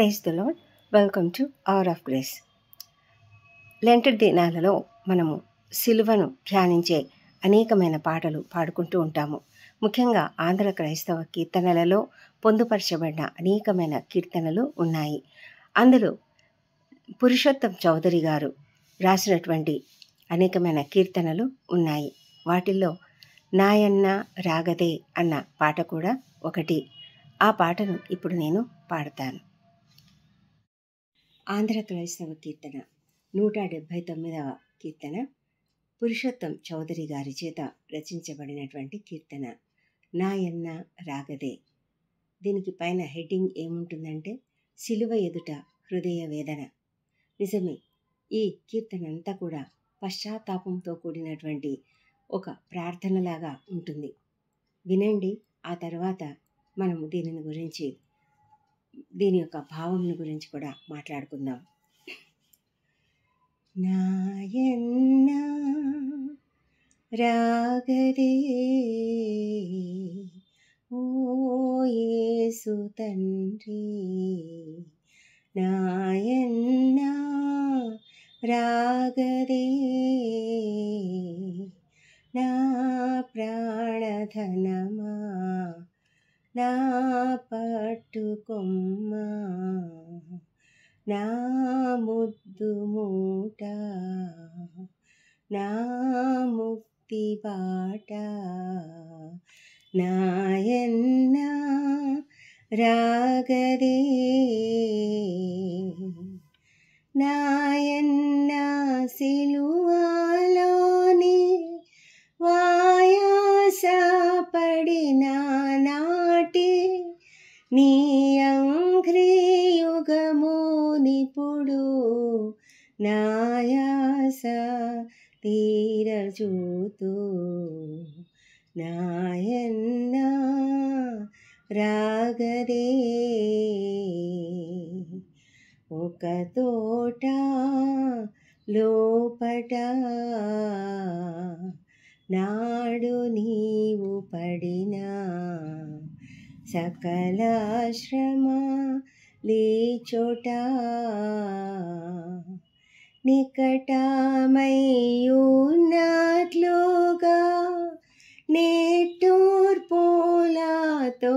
praise the Lord welcome to hour of grace లెంట దినాలలో మనము సిలువను ధ్యానించే అనేకమైన పాటలు పాడుకుంటూ ఉంటాము ముఖ్యంగా ఆంధ్ర క్రైస్తవ కీర్తనలలో పొందుపరచబడిన అనేకమైన కీర్తనలు ఉన్నాయి అందులో పురుషోత్తం చౌదరి గారు రాసినటువంటి అనేకమైన కీర్తనలు ఉన్నాయి వాటిల్లో నాయన్న రాగదే అన్న పాట కూడా ఒకటి ఆ పాటను ఇప్పుడు నేను పాడతాను ఆంధ్ర క్రైస్తవ కీర్తన నూట డెబ్భై తొమ్మిదవ కీర్తన పురుషోత్తం చౌదరి గారి చేత రచించబడినటువంటి కీర్తన నాయన్న రాగదే దీనికి పైన హెడ్డింగ్ ఏముంటుందంటే సిలువ ఎదుట హృదయ వేదన నిజమే ఈ కీర్తన అంతా కూడా పశ్చాత్తాపంతో కూడినటువంటి ఒక ప్రార్థనలాగా ఉంటుంది వినండి ఆ తర్వాత మనము దీనిని గురించి దీని యొక్క భావం గురించి కూడా మాట్లాడుకుందాం నాయన్న రాగదే ఓయేసు తండ్రి నాయన్న రాగదే నా ప్రాణధన నా పట్టుకొమ్మా నా ముద్దు మూట నా ముక్తి బాట నాయన్న రాగదే నాయన్నా లోపట నాడు నీవు పడిన సకలాశ్రమ లేచోట నికటమయ్యున్నట్లుగా నేటూర్ పూలతో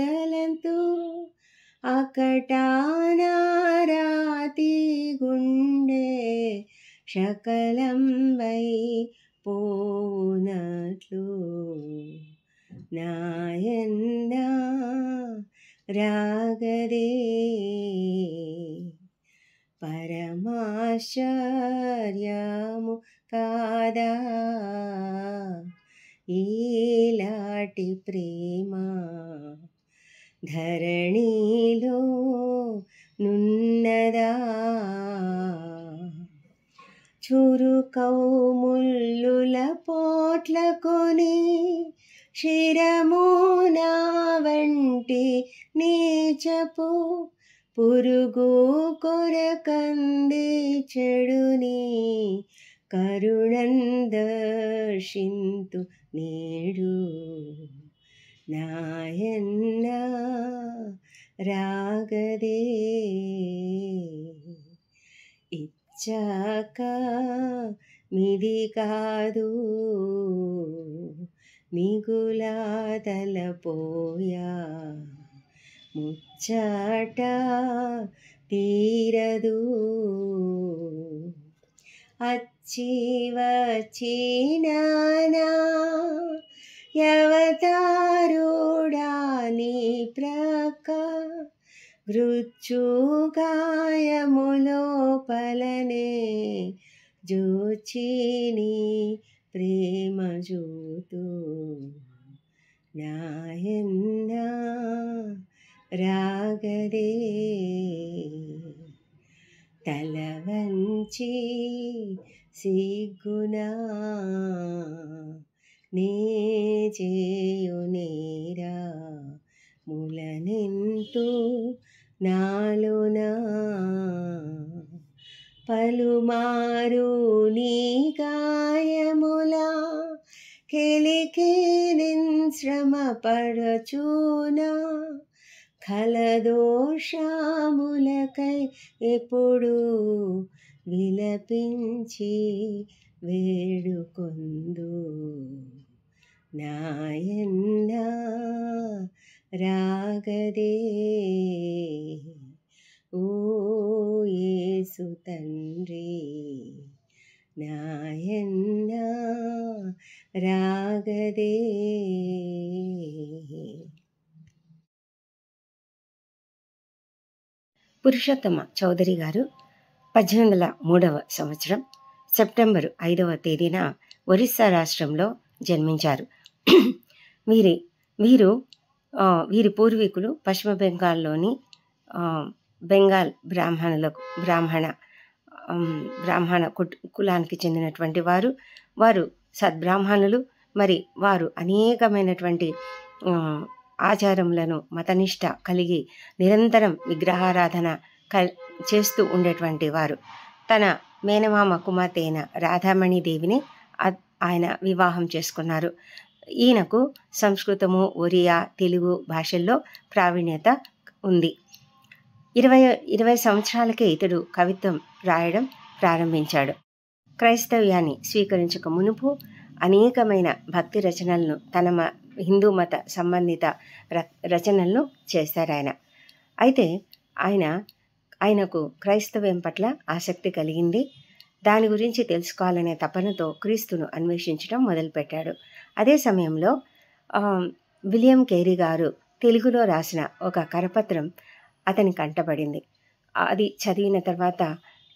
దలంతు అకటానారాతి ಶಕಲಂಬೈ ಪೋನಟ್ಲು ನಾಗದೇ ಪರಮು ಈಲಾಟಿ ಪ್ರೇಮ ಧರಣಿಲು ನುನ್ನದ చాట్లకొని శిరము నా వంటి నీచపు పురుగు కొరకంది చెడుని కరుణందర్శింతు నేడు నాయన్న రాగదే ఇచ్చాక నీది కాదు నీకులా తలపోయా ముచ్చాట తీరదు అచ్చి వచ్చినానా యవతారుడా నీ ప్రక మృత్యుగాయములోపలనే జోచిని ప్రేమ జోతు నాయన్న రాగదే తల వంచి సిగ్గునా నే చేయు నేరా ములనెంతో పలుమారు నీ గాయములా కెలికి శ్రమ పడచూనా కలదోషములకై ఎప్పుడు విలపించి వేడుకొందు నాయన్న రాగదే ఓ యేసు తండ్రి నాయన్న రాగదే పురుషోత్తమ చౌదరి గారు పద్దెనిమిది వందల మూడవ సంవత్సరం సెప్టెంబరు ఐదవ తేదీన ఒరిస్సా రాష్ట్రంలో జన్మించారు వీరి వీరు వీరి పూర్వీకులు పశ్చిమ బెంగాల్లోని బెంగాల్ బ్రాహ్మణులకు బ్రాహ్మణ బ్రాహ్మణ కులానికి చెందినటువంటి వారు వారు సద్బ్రాహ్మణులు మరి వారు అనేకమైనటువంటి ఆచారములను మతనిష్ట కలిగి నిరంతరం విగ్రహారాధన క చేస్తూ ఉండేటువంటి వారు తన మేనమామ కుమార్తె అయిన రాధామణి దేవిని ఆయన వివాహం చేసుకున్నారు ఈయనకు సంస్కృతము ఒరియా తెలుగు భాషల్లో ప్రావీణ్యత ఉంది ఇరవై ఇరవై సంవత్సరాలకే ఇతడు కవిత్వం రాయడం ప్రారంభించాడు క్రైస్తవ్యాన్ని స్వీకరించక మునుపు అనేకమైన భక్తి రచనలను తన హిందూ మత సంబంధిత రచనలను చేశారాయన అయితే ఆయన ఆయనకు క్రైస్తవ్యం పట్ల ఆసక్తి కలిగింది దాని గురించి తెలుసుకోవాలనే తపనతో క్రీస్తును అన్వేషించడం మొదలుపెట్టాడు అదే సమయంలో విలియం కేరీ గారు తెలుగులో రాసిన ఒక కరపత్రం అతని కంటపడింది అది చదివిన తర్వాత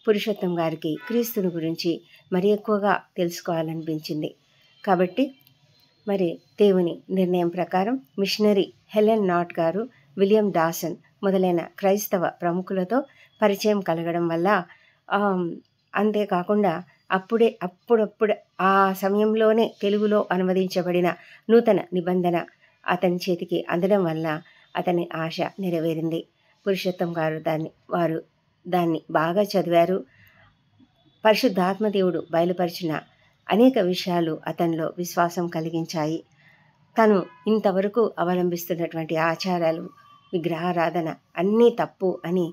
పురుషోత్తం గారికి క్రీస్తుని గురించి మరి ఎక్కువగా తెలుసుకోవాలనిపించింది కాబట్టి మరి దేవుని నిర్ణయం ప్రకారం మిషనరీ హెలెన్ నాట్ గారు విలియం డాసన్ మొదలైన క్రైస్తవ ప్రముఖులతో పరిచయం కలగడం వల్ల అంతేకాకుండా అప్పుడే అప్పుడప్పుడు ఆ సమయంలోనే తెలుగులో అనువదించబడిన నూతన నిబంధన అతని చేతికి అందడం వల్ల అతని ఆశ నెరవేరింది పురుషోత్తం గారు దాన్ని వారు దాన్ని బాగా చదివారు పరిశుద్ధాత్మదేవుడు బయలుపరిచిన అనేక విషయాలు అతనిలో విశ్వాసం కలిగించాయి తను ఇంతవరకు అవలంబిస్తున్నటువంటి ఆచారాలు విగ్రహారాధన అన్నీ తప్పు అని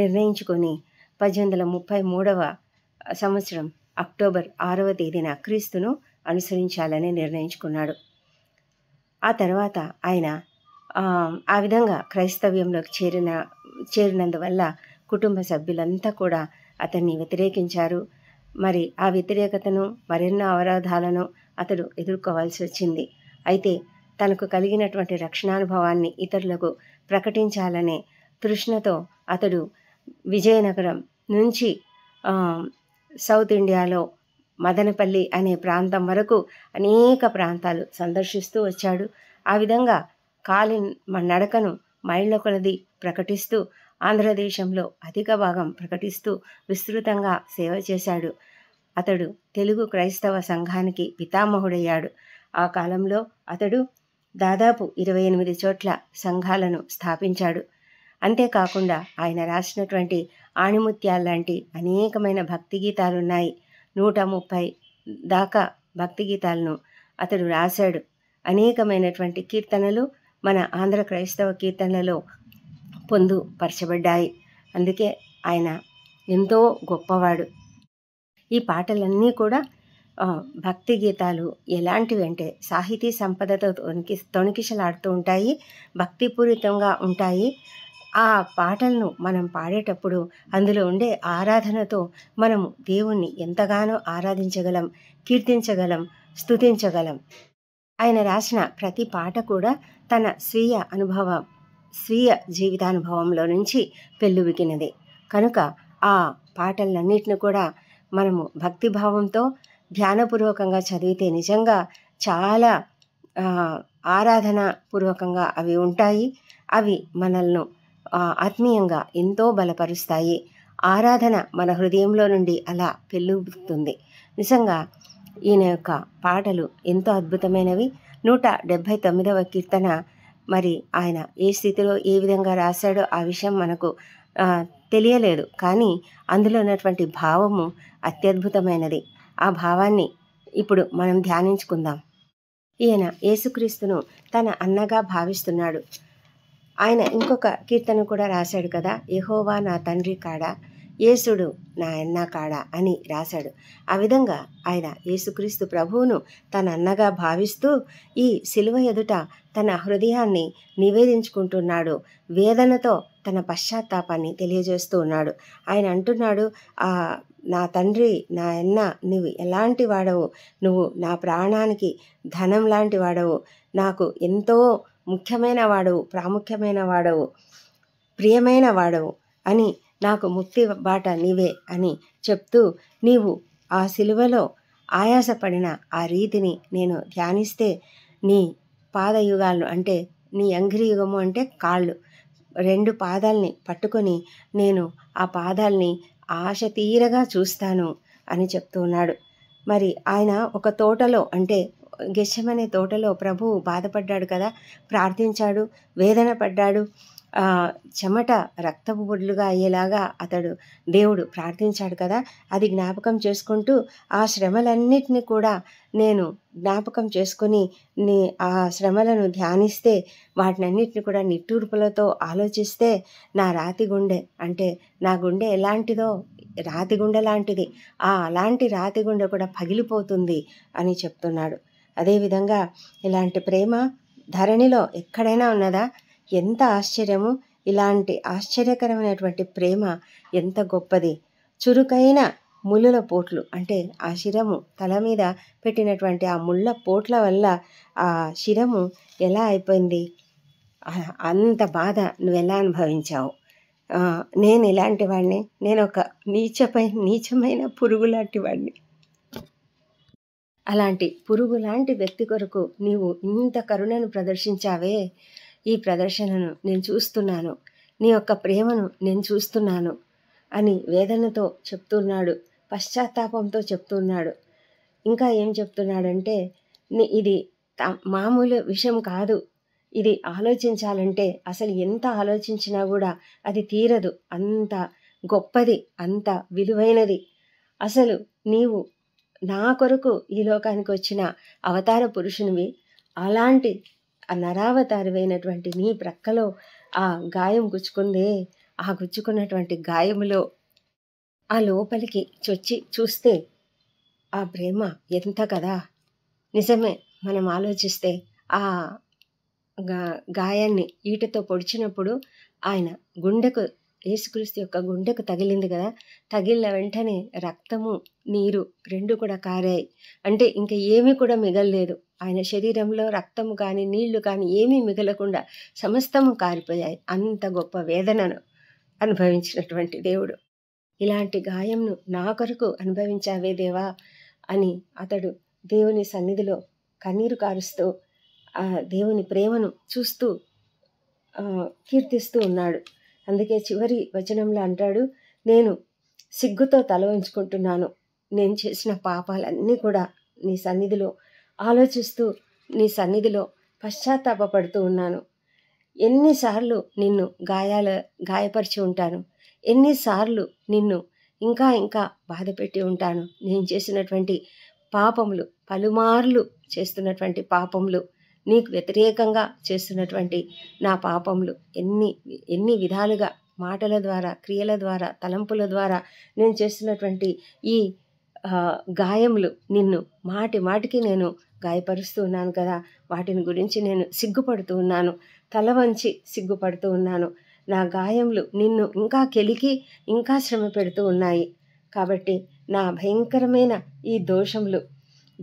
నిర్ణయించుకొని పద్దెనిమిది వందల ముప్పై మూడవ సంవత్సరం అక్టోబర్ ఆరవ తేదీన క్రీస్తును అనుసరించాలని నిర్ణయించుకున్నాడు ఆ తర్వాత ఆయన ఆ విధంగా క్రైస్తవ్యంలోకి చేరిన చేరినందువల్ల కుటుంబ సభ్యులంతా కూడా అతన్ని వ్యతిరేకించారు మరి ఆ వ్యతిరేకతను మరెన్నో అవరోధాలను అతడు ఎదుర్కోవాల్సి వచ్చింది అయితే తనకు కలిగినటువంటి రక్షణానుభవాన్ని ఇతరులకు ప్రకటించాలనే తృష్ణతో అతడు విజయనగరం నుంచి సౌత్ ఇండియాలో మదనపల్లి అనే ప్రాంతం వరకు అనేక ప్రాంతాలు సందర్శిస్తూ వచ్చాడు ఆ విధంగా కాలిన్ మన నడకను మైళ్ళ కొలది ప్రకటిస్తూ ఆంధ్రదేశంలో అధిక భాగం ప్రకటిస్తూ విస్తృతంగా సేవ చేశాడు అతడు తెలుగు క్రైస్తవ సంఘానికి పితామహుడయ్యాడు ఆ కాలంలో అతడు దాదాపు ఇరవై ఎనిమిది చోట్ల సంఘాలను స్థాపించాడు అంతేకాకుండా ఆయన రాసినటువంటి ఆణిముత్యాలు లాంటి అనేకమైన భక్తి గీతాలున్నాయి నూట ముప్పై దాకా భక్తి గీతాలను అతడు రాశాడు అనేకమైనటువంటి కీర్తనలు మన ఆంధ్ర క్రైస్తవ కీర్తనలో పొందుపరచబడ్డాయి అందుకే ఆయన ఎంతో గొప్పవాడు ఈ పాటలన్నీ కూడా భక్తి గీతాలు ఎలాంటివి అంటే సాహితీ సంపదతో తొణికి తొణికిసలాడుతూ ఉంటాయి భక్తిపూరితంగా ఉంటాయి ఆ పాటలను మనం పాడేటప్పుడు అందులో ఉండే ఆరాధనతో మనము దేవుణ్ణి ఎంతగానో ఆరాధించగలం కీర్తించగలం స్థుతించగలం ఆయన రాసిన ప్రతి పాట కూడా తన స్వీయ అనుభవం స్వీయ జీవితానుభవంలో నుంచి పెళ్ళువికినది కనుక ఆ పాటలన్నింటిని కూడా మనము భక్తిభావంతో ధ్యానపూర్వకంగా చదివితే నిజంగా చాలా ఆరాధన పూర్వకంగా అవి ఉంటాయి అవి మనల్ని ఆత్మీయంగా ఎంతో బలపరుస్తాయి ఆరాధన మన హృదయంలో నుండి అలా పెళ్ళుతుంది నిజంగా ఈయన యొక్క పాటలు ఎంతో అద్భుతమైనవి నూట డెబ్భై తొమ్మిదవ కీర్తన మరి ఆయన ఏ స్థితిలో ఏ విధంగా రాశాడో ఆ విషయం మనకు తెలియలేదు కానీ అందులో ఉన్నటువంటి భావము అత్యద్భుతమైనది ఆ భావాన్ని ఇప్పుడు మనం ధ్యానించుకుందాం ఈయన యేసుక్రీస్తును తన అన్నగా భావిస్తున్నాడు ఆయన ఇంకొక కీర్తన కూడా రాశాడు కదా యహోవా నా తండ్రి కాడా యేసుడు నా అన్న కాడా అని రాశాడు ఆ విధంగా ఆయన యేసుక్రీస్తు ప్రభువును తన అన్నగా భావిస్తూ ఈ శిలువ ఎదుట తన హృదయాన్ని నివేదించుకుంటున్నాడు వేదనతో తన పశ్చాత్తాపాన్ని తెలియజేస్తూ ఉన్నాడు ఆయన అంటున్నాడు ఆ నా తండ్రి నా అన్న నువ్వు ఎలాంటి వాడవు నువ్వు నా ప్రాణానికి ధనం లాంటి వాడవు నాకు ఎంతో ముఖ్యమైన వాడవు ప్రాముఖ్యమైన వాడవు ప్రియమైన వాడవు అని నాకు ముక్తి బాట నీవే అని చెప్తూ నీవు ఆ సిలువలో ఆయాసపడిన ఆ రీతిని నేను ధ్యానిస్తే నీ పాదయుగాలు అంటే నీ అంగిరి యుగము అంటే కాళ్ళు రెండు పాదాలని పట్టుకొని నేను ఆ పాదాలని ఆశ తీరగా చూస్తాను అని చెప్తున్నాడు మరి ఆయన ఒక తోటలో అంటే గెచ్చమనే తోటలో ప్రభువు బాధపడ్డాడు కదా ప్రార్థించాడు వేదన పడ్డాడు చెమట రక్తపు బొడ్లుగా అయ్యేలాగా అతడు దేవుడు ప్రార్థించాడు కదా అది జ్ఞాపకం చేసుకుంటూ ఆ శ్రమలన్నిటిని కూడా నేను జ్ఞాపకం చేసుకుని నీ ఆ శ్రమలను ధ్యానిస్తే వాటినన్నిటిని కూడా నిట్టూర్పులతో ఆలోచిస్తే నా రాతి గుండె అంటే నా గుండె ఎలాంటిదో రాతి గుండె లాంటిది ఆ అలాంటి రాతి గుండె కూడా పగిలిపోతుంది అని చెప్తున్నాడు అదేవిధంగా ఇలాంటి ప్రేమ ధరణిలో ఎక్కడైనా ఉన్నదా ఎంత ఆశ్చర్యము ఇలాంటి ఆశ్చర్యకరమైనటువంటి ప్రేమ ఎంత గొప్పది చురుకైన ముళ్ళుల పోట్లు అంటే ఆ శిరము తల మీద పెట్టినటువంటి ఆ ముళ్ళ పోట్ల వల్ల ఆ శిరము ఎలా అయిపోయింది అంత బాధ ఎలా అనుభవించావు నేను ఎలాంటి వాడిని నేను ఒక నీచపై నీచమైన పురుగు లాంటి వాడిని అలాంటి పురుగు లాంటి వ్యక్తి కొరకు నీవు ఇంత కరుణను ప్రదర్శించావే ఈ ప్రదర్శనను నేను చూస్తున్నాను నీ యొక్క ప్రేమను నేను చూస్తున్నాను అని వేదనతో చెప్తున్నాడు పశ్చాత్తాపంతో చెప్తున్నాడు ఇంకా ఏం చెప్తున్నాడంటే ఇది మామూలు విషయం కాదు ఇది ఆలోచించాలంటే అసలు ఎంత ఆలోచించినా కూడా అది తీరదు అంత గొప్పది అంత విలువైనది అసలు నీవు నా కొరకు ఈ లోకానికి వచ్చిన అవతార పురుషునివి అలాంటి ఆ నరావతారమైనటువంటి నీ ప్రక్కలో ఆ గాయం గుచ్చుకుందే ఆ గుచ్చుకున్నటువంటి గాయములో ఆ లోపలికి చొచ్చి చూస్తే ఆ ప్రేమ ఎంత కదా నిజమే మనం ఆలోచిస్తే ఆ గాయాన్ని ఈటతో పొడిచినప్పుడు ఆయన గుండెకు యేసుక్రీస్తు యొక్క గుండెకు తగిలింది కదా తగిలిన వెంటనే రక్తము నీరు రెండు కూడా కారాయి అంటే ఇంకా ఏమీ కూడా మిగలలేదు ఆయన శరీరంలో రక్తము కానీ నీళ్లు కానీ ఏమీ మిగలకుండా సమస్తము కారిపోయాయి అంత గొప్ప వేదనను అనుభవించినటువంటి దేవుడు ఇలాంటి గాయంను నా కొరకు అనుభవించావే దేవా అని అతడు దేవుని సన్నిధిలో కన్నీరు కారుస్తూ దేవుని ప్రేమను చూస్తూ కీర్తిస్తూ ఉన్నాడు అందుకే చివరి వచనంలో అంటాడు నేను సిగ్గుతో తల ఉంచుకుంటున్నాను నేను చేసిన పాపాలన్నీ కూడా నీ సన్నిధిలో ఆలోచిస్తూ నీ సన్నిధిలో పశ్చాత్తాపడుతూ ఉన్నాను ఎన్నిసార్లు నిన్ను గాయాల గాయపరిచి ఉంటాను ఎన్నిసార్లు నిన్ను ఇంకా ఇంకా బాధపెట్టి ఉంటాను నేను చేసినటువంటి పాపములు పలుమార్లు చేస్తున్నటువంటి పాపములు నీకు వ్యతిరేకంగా చేస్తున్నటువంటి నా పాపములు ఎన్ని ఎన్ని విధాలుగా మాటల ద్వారా క్రియల ద్వారా తలంపుల ద్వారా నేను చేస్తున్నటువంటి ఈ గాయములు నిన్ను మాటి మాటికి నేను గాయపరుస్తూ ఉన్నాను కదా వాటిని గురించి నేను సిగ్గుపడుతూ ఉన్నాను తల వంచి సిగ్గుపడుతూ ఉన్నాను నా గాయములు నిన్ను ఇంకా కెలికి ఇంకా శ్రమ పెడుతూ ఉన్నాయి కాబట్టి నా భయంకరమైన ఈ దోషములు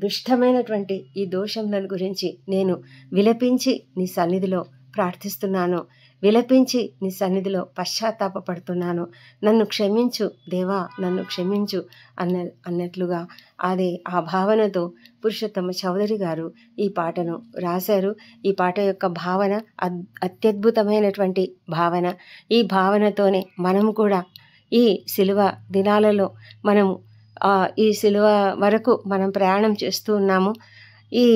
దుష్టమైనటువంటి ఈ దోషములను గురించి నేను విలపించి నీ సన్నిధిలో ప్రార్థిస్తున్నాను విలపించి నీ సన్నిధిలో పశ్చాత్తాపడుతున్నాను నన్ను క్షమించు దేవా నన్ను క్షమించు అన్న అన్నట్లుగా అదే ఆ భావనతో పురుషోత్తమ చౌదరి గారు ఈ పాటను రాశారు ఈ పాట యొక్క భావన అత్యద్భుతమైనటువంటి భావన ఈ భావనతోనే మనము కూడా ఈ శిలువ దినాలలో మనం ఈ శిలువ వరకు మనం ప్రయాణం చేస్తూ ఉన్నాము ఈ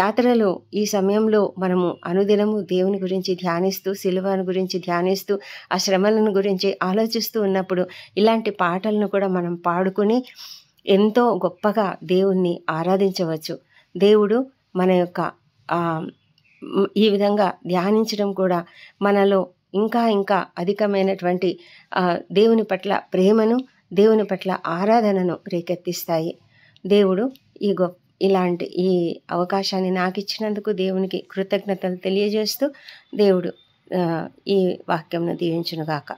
యాత్రలో ఈ సమయంలో మనము అనుదినము దేవుని గురించి ధ్యానిస్తూ సిలువను గురించి ధ్యానిస్తూ ఆ శ్రమలను గురించి ఆలోచిస్తూ ఉన్నప్పుడు ఇలాంటి పాటలను కూడా మనం పాడుకుని ఎంతో గొప్పగా దేవుణ్ణి ఆరాధించవచ్చు దేవుడు మన యొక్క ఈ విధంగా ధ్యానించడం కూడా మనలో ఇంకా ఇంకా అధికమైనటువంటి దేవుని పట్ల ప్రేమను దేవుని పట్ల ఆరాధనను రేకెత్తిస్తాయి దేవుడు ఈ గొప్ప ఇలాంటి ఈ అవకాశాన్ని నాకు ఇచ్చినందుకు దేవునికి కృతజ్ఞతలు తెలియజేస్తూ దేవుడు ఈ వాక్యంను దీవించునుగాక